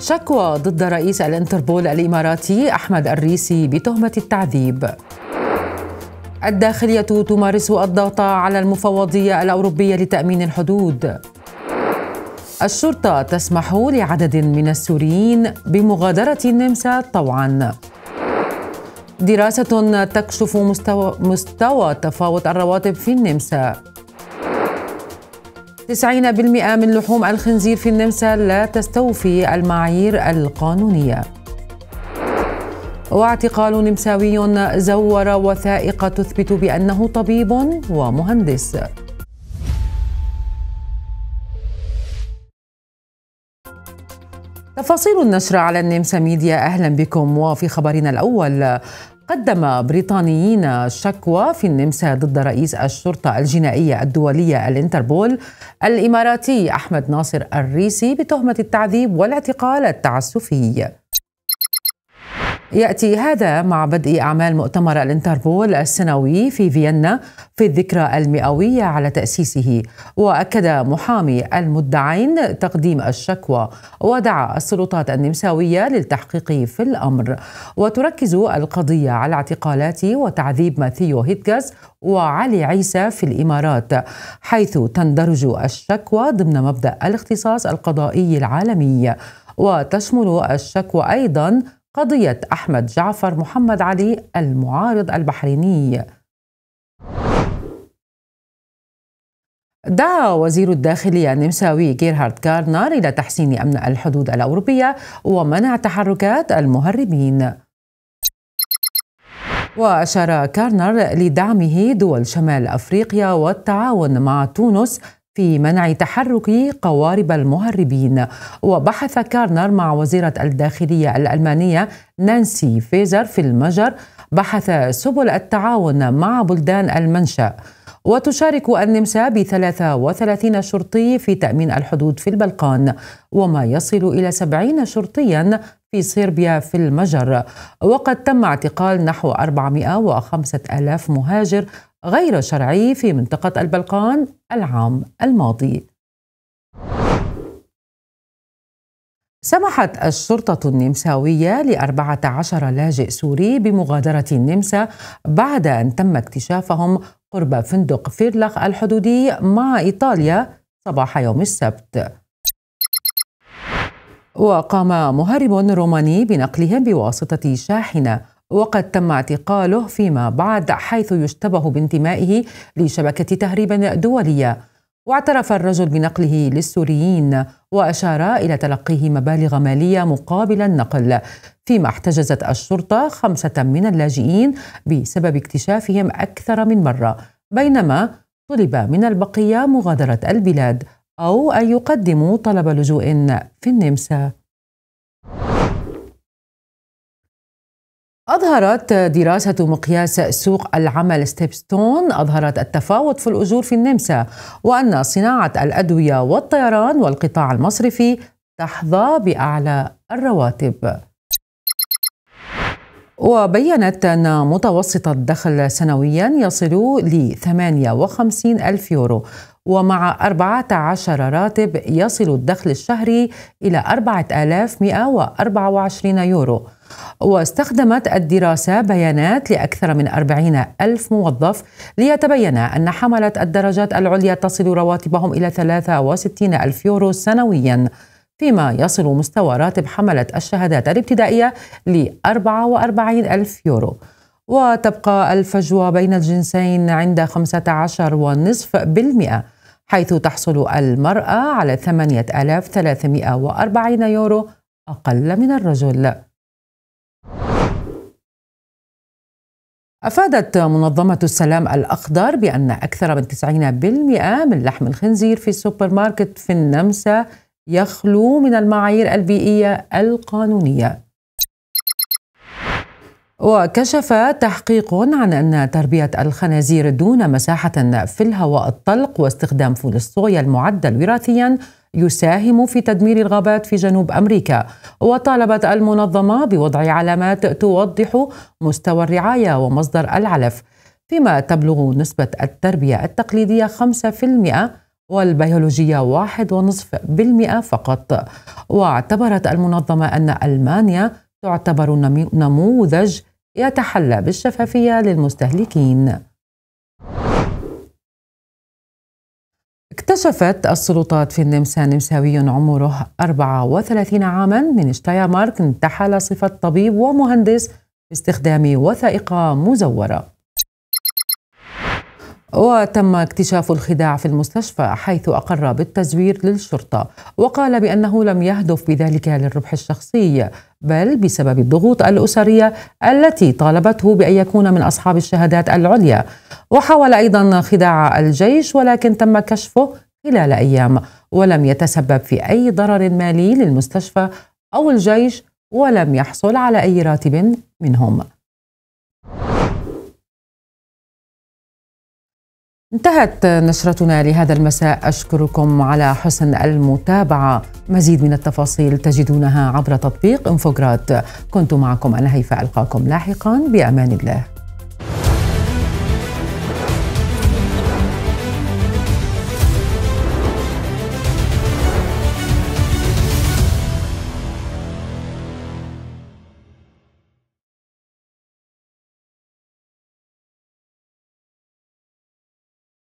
شكوى ضد رئيس الانتربول الاماراتي احمد الريسي بتهمه التعذيب الداخليه تمارس الضغط على المفوضيه الاوروبيه لتامين الحدود الشرطه تسمح لعدد من السوريين بمغادره النمسا طوعا دراسه تكشف مستوى, مستوى تفاوت الرواتب في النمسا 90% من لحوم الخنزير في النمسا لا تستوفي المعايير القانونية واعتقال نمساوي زور وثائق تثبت بأنه طبيب ومهندس تفاصيل النشر على النمسا ميديا أهلا بكم وفي خبرنا الأول قدم بريطانيين شكوى في النمسا ضد رئيس الشرطة الجنائية الدولية الانتربول الإماراتي أحمد ناصر الريسي بتهمة التعذيب والاعتقال التعسفي يأتي هذا مع بدء أعمال مؤتمر الانتربول السنوي في فيينا في الذكرى المئوية على تأسيسه وأكد محامي المدعين تقديم الشكوى ودعا السلطات النمساوية للتحقيق في الأمر وتركز القضية على اعتقالات وتعذيب ماثيو هيتغاز وعلي عيسى في الإمارات حيث تندرج الشكوى ضمن مبدأ الاختصاص القضائي العالمي وتشمل الشكوى أيضاً قضية أحمد جعفر محمد علي المعارض البحريني دعا وزير الداخلية النمساوي جيرهارد كارنر إلى تحسين أمن الحدود الأوروبية ومنع تحركات المهربين وأشار كارنر لدعمه دول شمال أفريقيا والتعاون مع تونس في منع تحرك قوارب المهربين وبحث كارنر مع وزيرة الداخلية الألمانية نانسي فيزر في المجر بحث سبل التعاون مع بلدان المنشأ وتشارك النمسا ب 33 شرطي في تأمين الحدود في البلقان وما يصل إلى 70 شرطيا في صربيا في المجر وقد تم اعتقال نحو 405 ألاف مهاجر غير شرعي في منطقة البلقان العام الماضي. سمحت الشرطة النمساوية لأربعة عشر لاجئ سوري بمغادرة النمسا بعد أن تم اكتشافهم قرب فندق فيرلخ الحدودي مع إيطاليا صباح يوم السبت وقام مهرب روماني بنقلهم بواسطة شاحنة وقد تم اعتقاله فيما بعد حيث يشتبه بانتمائه لشبكة تهريب دولية واعترف الرجل بنقله للسوريين وأشار إلى تلقيه مبالغ مالية مقابل النقل فيما احتجزت الشرطة خمسة من اللاجئين بسبب اكتشافهم أكثر من مرة بينما طلب من البقية مغادرة البلاد أو أن يقدموا طلب لجوء في النمسا أظهرت دراسة مقياس سوق العمل ستيبستون أظهرت التفاوت في الأجور في النمسا وأن صناعة الأدوية والطيران والقطاع المصرفي تحظى بأعلى الرواتب وبينت أن متوسط الدخل سنويا يصل ل 58 ألف يورو ومع 14 راتب يصل الدخل الشهري إلى 4124 يورو واستخدمت الدراسة بيانات لأكثر من 40 ألف موظف ليتبين أن حملة الدرجات العليا تصل رواتبهم إلى 63 ألف يورو سنوياً فيما يصل مستوى راتب حملة الشهادات الابتدائية ل 44 ألف يورو وتبقى الفجوة بين الجنسين عند 15 ونصف بالمئة حيث تحصل المرأة على 8340 يورو أقل من الرجل أفادت منظمة السلام الأخضر بأن أكثر من 90% من لحم الخنزير في السوبر ماركت في النمسا يخلو من المعايير البيئية القانونية وكشف تحقيق عن أن تربية الخنازير دون مساحة في الهواء الطلق واستخدام فول الصويا المعدل وراثياً يساهم في تدمير الغابات في جنوب امريكا وطالبت المنظمه بوضع علامات توضح مستوى الرعايه ومصدر العلف فيما تبلغ نسبه التربيه التقليديه 5% والبيولوجيه 1.5% فقط واعتبرت المنظمه ان المانيا تعتبر نموذج يتحلى بالشفافية للمستهلكين اكتشفت السلطات في النمسا نمساوي عمره 34 عاما من شتايامارك انتحل صفة طبيب ومهندس باستخدام وثائق مزورة وتم اكتشاف الخداع في المستشفى حيث أقر بالتزوير للشرطة وقال بأنه لم يهدف بذلك للربح الشخصي بل بسبب الضغوط الأسرية التي طالبته بأن يكون من أصحاب الشهادات العليا وحاول أيضا خداع الجيش ولكن تم كشفه خلال أيام ولم يتسبب في أي ضرر مالي للمستشفى أو الجيش ولم يحصل على أي راتب منهم انتهت نشرتنا لهذا المساء أشكركم على حسن المتابعة مزيد من التفاصيل تجدونها عبر تطبيق انفوغراد كنت معكم أنا هيفاء ألقاكم لاحقا بأمان الله